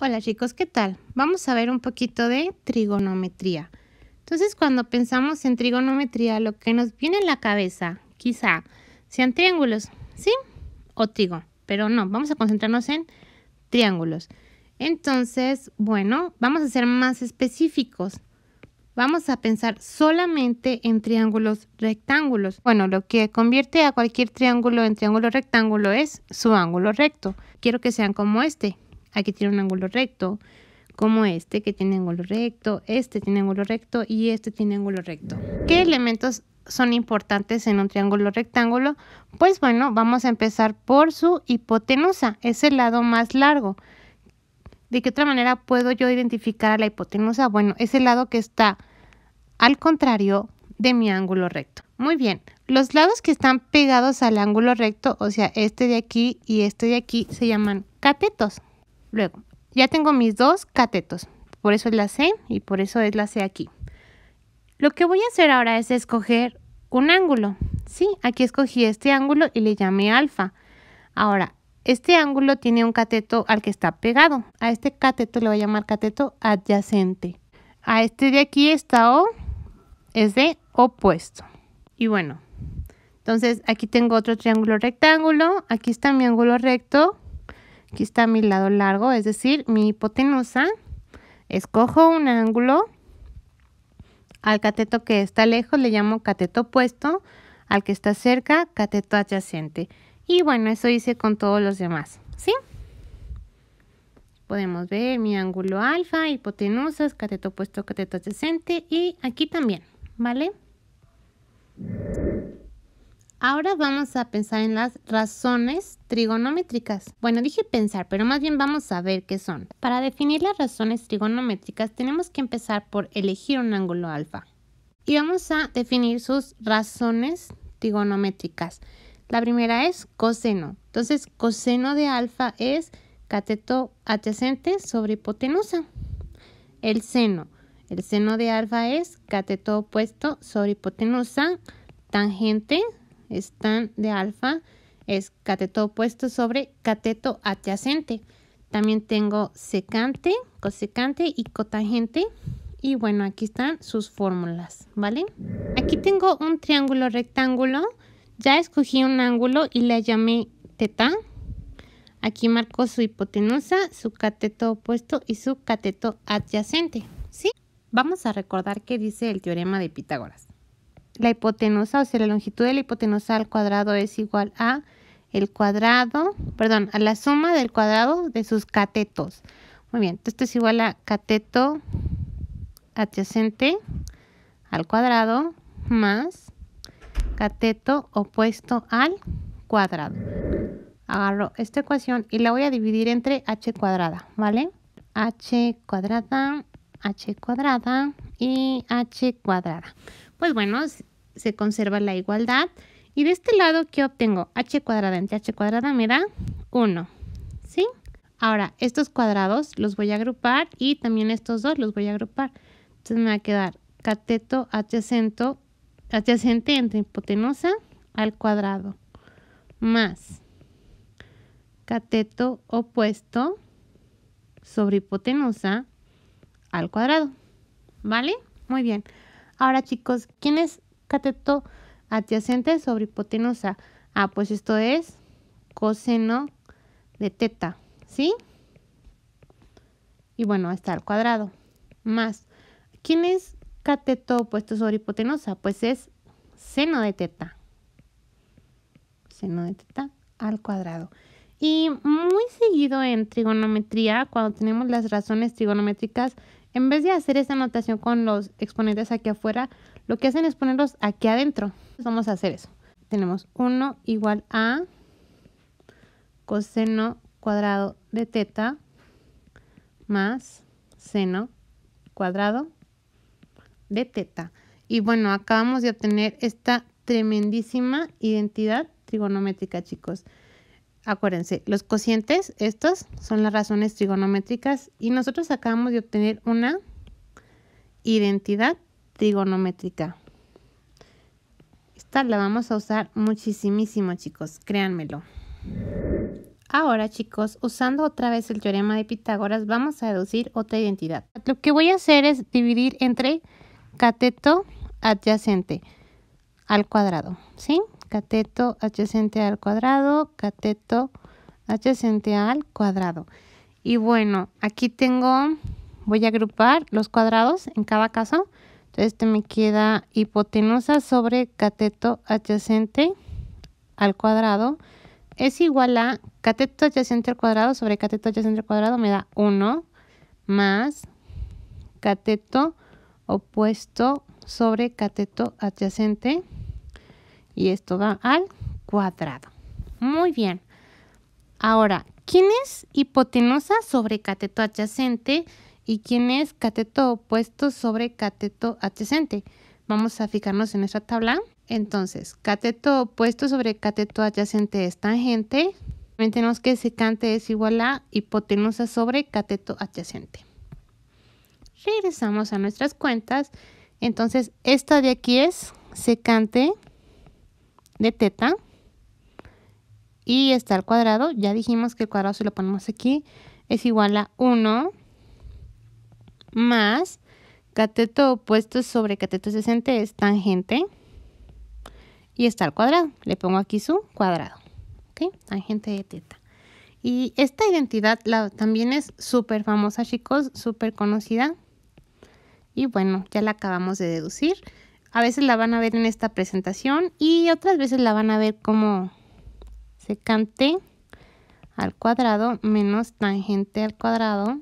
Hola chicos, ¿qué tal? Vamos a ver un poquito de trigonometría. Entonces cuando pensamos en trigonometría, lo que nos viene en la cabeza, quizá, sean triángulos, ¿sí? O trigo, pero no, vamos a concentrarnos en triángulos. Entonces, bueno, vamos a ser más específicos. Vamos a pensar solamente en triángulos rectángulos. Bueno, lo que convierte a cualquier triángulo en triángulo rectángulo es su ángulo recto. Quiero que sean como este, Aquí tiene un ángulo recto, como este que tiene ángulo recto, este tiene ángulo recto y este tiene ángulo recto. ¿Qué elementos son importantes en un triángulo rectángulo? Pues bueno, vamos a empezar por su hipotenusa, es el lado más largo. ¿De qué otra manera puedo yo identificar a la hipotenusa? Bueno, es el lado que está al contrario de mi ángulo recto. Muy bien, los lados que están pegados al ángulo recto, o sea, este de aquí y este de aquí, se llaman catetos. Luego, ya tengo mis dos catetos, por eso es la C y por eso es la C aquí. Lo que voy a hacer ahora es escoger un ángulo. Sí, aquí escogí este ángulo y le llamé alfa. Ahora, este ángulo tiene un cateto al que está pegado. A este cateto le voy a llamar cateto adyacente. A este de aquí está O, es de opuesto. Y bueno, entonces aquí tengo otro triángulo rectángulo, aquí está mi ángulo recto, Aquí está mi lado largo, es decir, mi hipotenusa. Escojo un ángulo. Al cateto que está lejos le llamo cateto opuesto. Al que está cerca, cateto adyacente. Y bueno, eso hice con todos los demás, ¿sí? Podemos ver mi ángulo alfa, hipotenusa, cateto opuesto, cateto adyacente y aquí también, ¿vale? Ahora vamos a pensar en las razones trigonométricas. Bueno, dije pensar, pero más bien vamos a ver qué son. Para definir las razones trigonométricas tenemos que empezar por elegir un ángulo alfa. Y vamos a definir sus razones trigonométricas. La primera es coseno. Entonces, coseno de alfa es cateto adyacente sobre hipotenusa. El seno. El seno de alfa es cateto opuesto sobre hipotenusa tangente están de alfa es cateto opuesto sobre cateto adyacente. También tengo secante, cosecante y cotangente. Y bueno, aquí están sus fórmulas, ¿vale? Aquí tengo un triángulo rectángulo. Ya escogí un ángulo y le llamé teta. Aquí marco su hipotenusa, su cateto opuesto y su cateto adyacente, ¿sí? Vamos a recordar qué dice el teorema de Pitágoras la hipotenusa, o sea, la longitud de la hipotenusa al cuadrado es igual a el cuadrado, perdón, a la suma del cuadrado de sus catetos. Muy bien, esto es igual a cateto adyacente al cuadrado más cateto opuesto al cuadrado. Agarro esta ecuación y la voy a dividir entre h cuadrada, ¿vale? h cuadrada, h cuadrada y h cuadrada pues bueno, se conserva la igualdad. Y de este lado, ¿qué obtengo? h cuadrada entre h cuadrada me da 1, ¿sí? Ahora, estos cuadrados los voy a agrupar y también estos dos los voy a agrupar. Entonces me va a quedar cateto adyacente, adyacente entre hipotenusa al cuadrado más cateto opuesto sobre hipotenusa al cuadrado. ¿Vale? Muy bien. Ahora chicos, ¿quién es cateto adyacente sobre hipotenusa? Ah, pues esto es coseno de teta, ¿sí? Y bueno, está al cuadrado. Más, ¿quién es cateto opuesto sobre hipotenusa? Pues es seno de teta. Seno de teta al cuadrado. Y muy seguido en trigonometría, cuando tenemos las razones trigonométricas, en vez de hacer esa anotación con los exponentes aquí afuera, lo que hacen es ponerlos aquí adentro. vamos a hacer eso. Tenemos 1 igual a coseno cuadrado de teta más seno cuadrado de teta. Y bueno, acabamos de obtener esta tremendísima identidad trigonométrica, chicos. Acuérdense, los cocientes, estos son las razones trigonométricas y nosotros acabamos de obtener una identidad trigonométrica. Esta la vamos a usar muchísimo, chicos, créanmelo. Ahora, chicos, usando otra vez el teorema de Pitágoras, vamos a deducir otra identidad. Lo que voy a hacer es dividir entre cateto adyacente al cuadrado, ¿sí? cateto adyacente al cuadrado, cateto adyacente al cuadrado. Y bueno, aquí tengo, voy a agrupar los cuadrados en cada caso. Entonces este me queda hipotenusa sobre cateto adyacente al cuadrado es igual a cateto adyacente al cuadrado sobre cateto adyacente al cuadrado me da 1 más cateto opuesto sobre cateto adyacente y esto va al cuadrado. Muy bien. Ahora, ¿quién es hipotenusa sobre cateto adyacente y quién es cateto opuesto sobre cateto adyacente? Vamos a fijarnos en nuestra tabla. Entonces, cateto opuesto sobre cateto adyacente es tangente. También que secante es igual a hipotenusa sobre cateto adyacente. Regresamos a nuestras cuentas. Entonces, esta de aquí es secante de teta. Y está al cuadrado. Ya dijimos que el cuadrado, se lo ponemos aquí, es igual a 1 más cateto opuesto sobre cateto 60 es tangente. Y está al cuadrado. Le pongo aquí su cuadrado. ¿Ok? Tangente de teta. Y esta identidad la, también es súper famosa, chicos, súper conocida. Y bueno, ya la acabamos de deducir a veces la van a ver en esta presentación y otras veces la van a ver como secante al cuadrado menos tangente al cuadrado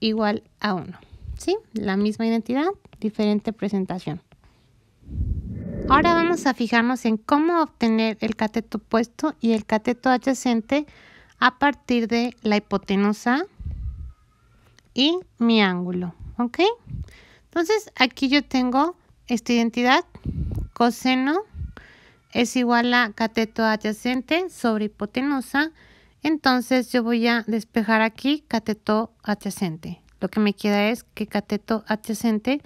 igual a 1. ¿Sí? La misma identidad, diferente presentación. Ahora vamos a fijarnos en cómo obtener el cateto opuesto y el cateto adyacente a partir de la hipotenusa y mi ángulo. ¿Ok? Entonces aquí yo tengo esta identidad, coseno es igual a cateto adyacente sobre hipotenusa. Entonces yo voy a despejar aquí cateto adyacente. Lo que me queda es que cateto adyacente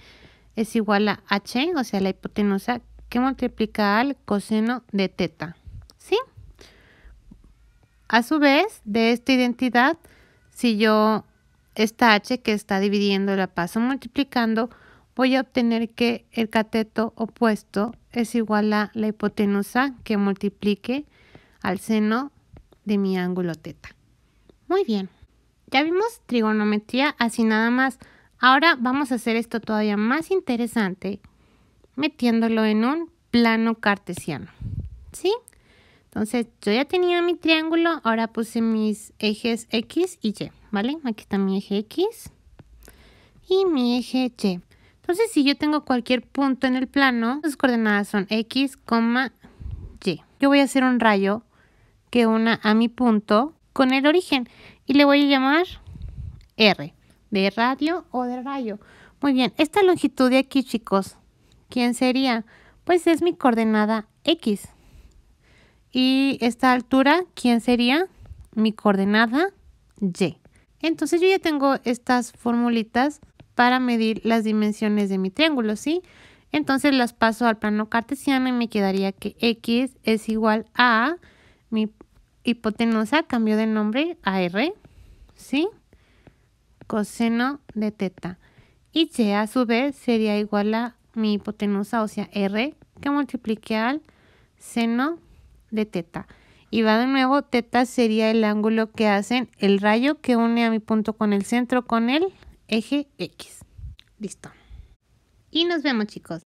es igual a h, o sea, la hipotenusa, que multiplica al coseno de teta. ¿Sí? A su vez, de esta identidad, si yo esta H que está dividiendo la paso multiplicando, voy a obtener que el cateto opuesto es igual a la hipotenusa que multiplique al seno de mi ángulo teta. Muy bien, ya vimos trigonometría así nada más. Ahora vamos a hacer esto todavía más interesante metiéndolo en un plano cartesiano. ¿Sí? Entonces yo ya tenía mi triángulo, ahora puse mis ejes X y Y, ¿vale? Aquí está mi eje X y mi eje Y. Entonces si yo tengo cualquier punto en el plano, sus coordenadas son X, Y. Yo voy a hacer un rayo que una a mi punto con el origen y le voy a llamar R, de radio o de rayo. Muy bien, esta longitud de aquí, chicos, ¿quién sería? Pues es mi coordenada X. Y esta altura, ¿quién sería? Mi coordenada Y. Entonces yo ya tengo estas formulitas para medir las dimensiones de mi triángulo, ¿sí? Entonces las paso al plano cartesiano y me quedaría que X es igual a mi hipotenusa, cambio de nombre a R, ¿sí? Coseno de teta. Y Y a su vez sería igual a mi hipotenusa, o sea, R, que multiplique al seno de teta. Y va de nuevo, teta sería el ángulo que hacen el rayo que une a mi punto con el centro con el eje X. Listo. Y nos vemos chicos.